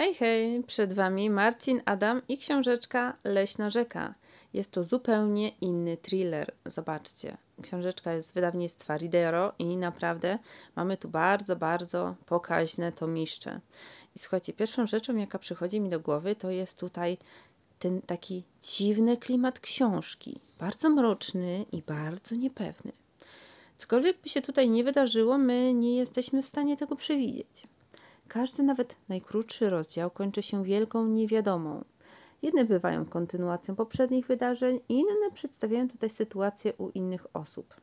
Hej, hej! Przed Wami Marcin Adam i książeczka Leśna Rzeka. Jest to zupełnie inny thriller, zobaczcie. Książeczka jest z wydawnictwa Ridero i naprawdę mamy tu bardzo, bardzo pokaźne tomiszcze. I słuchajcie, pierwszą rzeczą, jaka przychodzi mi do głowy, to jest tutaj ten taki dziwny klimat książki. Bardzo mroczny i bardzo niepewny. Cokolwiek by się tutaj nie wydarzyło, my nie jesteśmy w stanie tego przewidzieć. Każdy, nawet najkrótszy rozdział kończy się wielką niewiadomą. Jedne bywają kontynuacją poprzednich wydarzeń, inne przedstawiają tutaj sytuację u innych osób.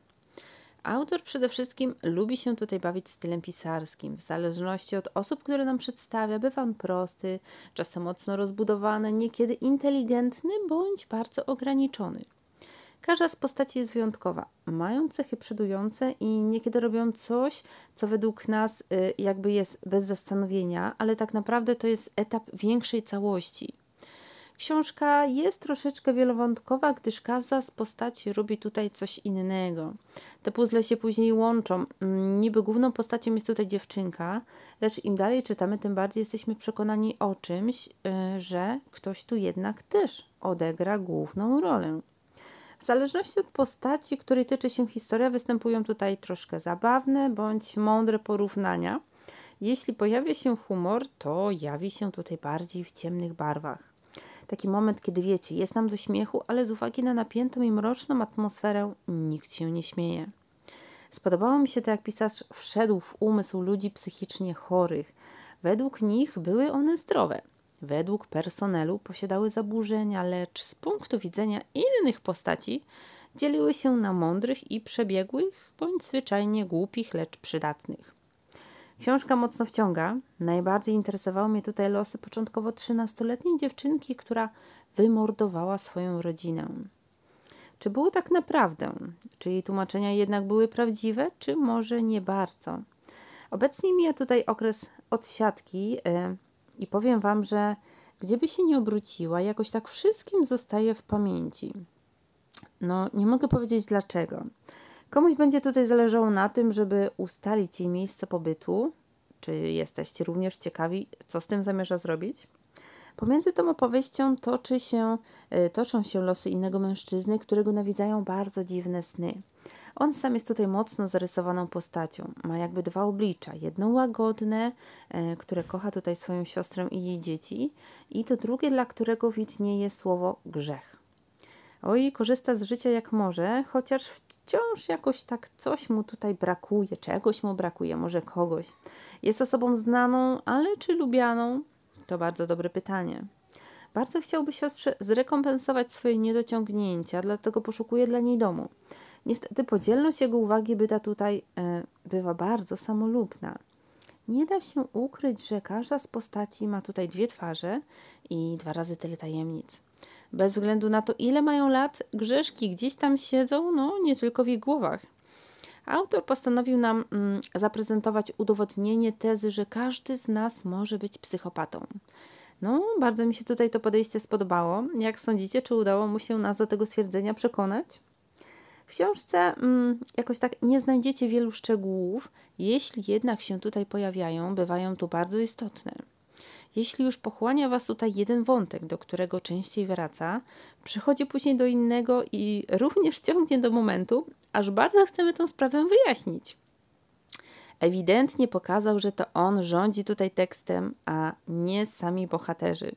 Autor przede wszystkim lubi się tutaj bawić stylem pisarskim. W zależności od osób, które nam przedstawia, bywa on prosty, czasem mocno rozbudowany, niekiedy inteligentny bądź bardzo ograniczony. Każda z postaci jest wyjątkowa. Mają cechy przodujące i niekiedy robią coś, co według nas y, jakby jest bez zastanowienia, ale tak naprawdę to jest etap większej całości. Książka jest troszeczkę wielowątkowa, gdyż każda z postaci robi tutaj coś innego. Te puzzle się później łączą. Mm, niby główną postacią jest tutaj dziewczynka, lecz im dalej czytamy, tym bardziej jesteśmy przekonani o czymś, y, że ktoś tu jednak też odegra główną rolę. W zależności od postaci, której tyczy się historia, występują tutaj troszkę zabawne bądź mądre porównania. Jeśli pojawia się humor, to jawi się tutaj bardziej w ciemnych barwach. Taki moment, kiedy wiecie, jest nam do śmiechu, ale z uwagi na napiętą i mroczną atmosferę nikt się nie śmieje. Spodobało mi się to, jak pisarz wszedł w umysł ludzi psychicznie chorych. Według nich były one zdrowe według personelu posiadały zaburzenia, lecz z punktu widzenia innych postaci dzieliły się na mądrych i przebiegłych, bądź zwyczajnie głupich, lecz przydatnych. Książka mocno wciąga. Najbardziej interesowały mnie tutaj losy początkowo 13-letniej dziewczynki, która wymordowała swoją rodzinę. Czy było tak naprawdę? Czy jej tłumaczenia jednak były prawdziwe, czy może nie bardzo? Obecnie mija tutaj okres odsiadki, y, i powiem Wam, że gdzieby się nie obróciła, jakoś tak wszystkim zostaje w pamięci. No, nie mogę powiedzieć dlaczego. Komuś będzie tutaj zależało na tym, żeby ustalić jej miejsce pobytu. Czy jesteście również ciekawi, co z tym zamierza zrobić? Pomiędzy tą opowieścią toczy się, y, toczą się losy innego mężczyzny, którego nawiedzają bardzo dziwne sny. On sam jest tutaj mocno zarysowaną postacią. Ma jakby dwa oblicza. Jedno łagodne, e, które kocha tutaj swoją siostrę i jej dzieci, i to drugie, dla którego widnieje słowo grzech. Oj, korzysta z życia jak może, chociaż wciąż jakoś tak coś mu tutaj brakuje, czegoś mu brakuje, może kogoś. Jest osobą znaną, ale czy lubianą? To bardzo dobre pytanie. Bardzo chciałby siostrze zrekompensować swoje niedociągnięcia, dlatego poszukuje dla niej domu. Niestety podzielność jego uwagi byta tutaj e, bywa bardzo samolubna. Nie da się ukryć, że każda z postaci ma tutaj dwie twarze i dwa razy tyle tajemnic. Bez względu na to, ile mają lat, grzeszki gdzieś tam siedzą, no nie tylko w ich głowach. Autor postanowił nam mm, zaprezentować udowodnienie tezy, że każdy z nas może być psychopatą. No, bardzo mi się tutaj to podejście spodobało. Jak sądzicie, czy udało mu się nas do tego stwierdzenia przekonać? książce mm, jakoś tak nie znajdziecie wielu szczegółów, jeśli jednak się tutaj pojawiają, bywają tu bardzo istotne. Jeśli już pochłania Was tutaj jeden wątek, do którego częściej wraca, przychodzi później do innego i również ciągnie do momentu, aż bardzo chcemy tę sprawę wyjaśnić. Ewidentnie pokazał, że to on rządzi tutaj tekstem, a nie sami bohaterzy.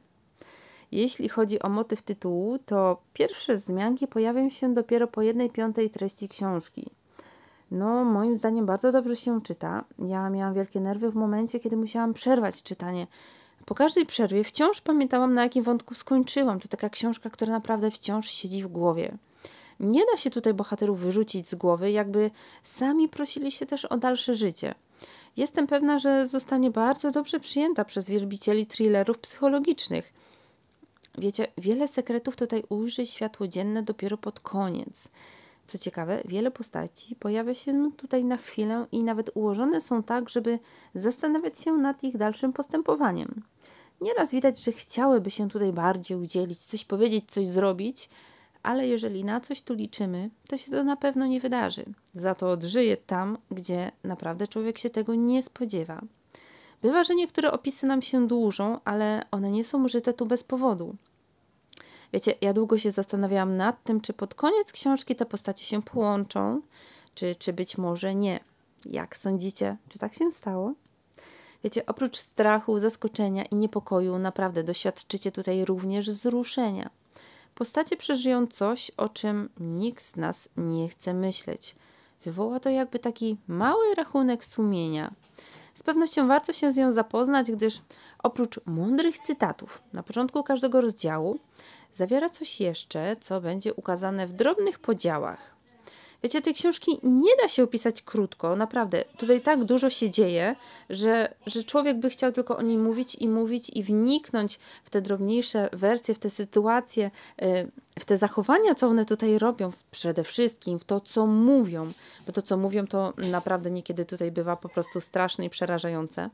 Jeśli chodzi o motyw tytułu, to pierwsze wzmianki pojawią się dopiero po jednej piątej treści książki. No, moim zdaniem bardzo dobrze się czyta. Ja miałam wielkie nerwy w momencie, kiedy musiałam przerwać czytanie. Po każdej przerwie wciąż pamiętałam, na jakim wątku skończyłam. To taka książka, która naprawdę wciąż siedzi w głowie. Nie da się tutaj bohaterów wyrzucić z głowy, jakby sami prosili się też o dalsze życie. Jestem pewna, że zostanie bardzo dobrze przyjęta przez wielbicieli thrillerów psychologicznych. Wiecie, wiele sekretów tutaj ujrzy światło dzienne dopiero pod koniec. Co ciekawe, wiele postaci pojawia się no, tutaj na chwilę i nawet ułożone są tak, żeby zastanawiać się nad ich dalszym postępowaniem. Nieraz widać, że chciałyby się tutaj bardziej udzielić, coś powiedzieć, coś zrobić, ale jeżeli na coś tu liczymy, to się to na pewno nie wydarzy. Za to odżyje tam, gdzie naprawdę człowiek się tego nie spodziewa. Bywa, że niektóre opisy nam się dłużą, ale one nie są użyte tu bez powodu. Wiecie, ja długo się zastanawiałam nad tym, czy pod koniec książki te postacie się połączą, czy, czy być może nie. Jak sądzicie, czy tak się stało? Wiecie, oprócz strachu, zaskoczenia i niepokoju, naprawdę doświadczycie tutaj również wzruszenia. Postacie przeżyją coś, o czym nikt z nas nie chce myśleć. Wywoła to jakby taki mały rachunek sumienia. Z pewnością warto się z nią zapoznać, gdyż oprócz mądrych cytatów na początku każdego rozdziału zawiera coś jeszcze, co będzie ukazane w drobnych podziałach Wiecie, tej książki nie da się opisać krótko, naprawdę. Tutaj tak dużo się dzieje, że, że człowiek by chciał tylko o niej mówić i mówić i wniknąć w te drobniejsze wersje, w te sytuacje, y, w te zachowania, co one tutaj robią, przede wszystkim w to, co mówią, bo to, co mówią, to naprawdę niekiedy tutaj bywa po prostu straszne i przerażające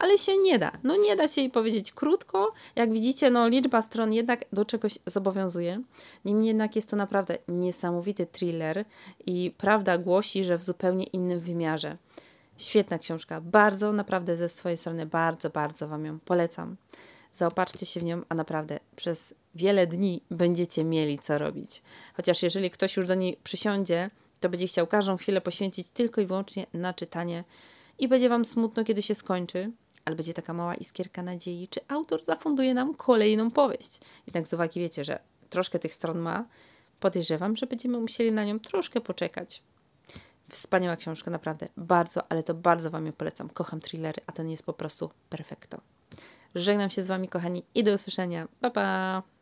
ale się nie da. No nie da się jej powiedzieć krótko. Jak widzicie, no liczba stron jednak do czegoś zobowiązuje. Niemniej jednak jest to naprawdę niesamowity thriller i prawda głosi, że w zupełnie innym wymiarze. Świetna książka, bardzo, naprawdę ze swojej strony bardzo, bardzo Wam ją polecam. Zaopatrzcie się w nią, a naprawdę przez wiele dni będziecie mieli co robić. Chociaż jeżeli ktoś już do niej przysiądzie, to będzie chciał każdą chwilę poświęcić tylko i wyłącznie na czytanie i będzie Wam smutno, kiedy się skończy, ale będzie taka mała iskierka nadziei, czy autor zafunduje nam kolejną powieść. Jednak z uwagi wiecie, że troszkę tych stron ma, podejrzewam, że będziemy musieli na nią troszkę poczekać. Wspaniała książka, naprawdę. Bardzo, ale to bardzo Wam ją polecam. Kocham thrillery, a ten jest po prostu perfekto. Żegnam się z Wami, kochani, i do usłyszenia. Pa, pa!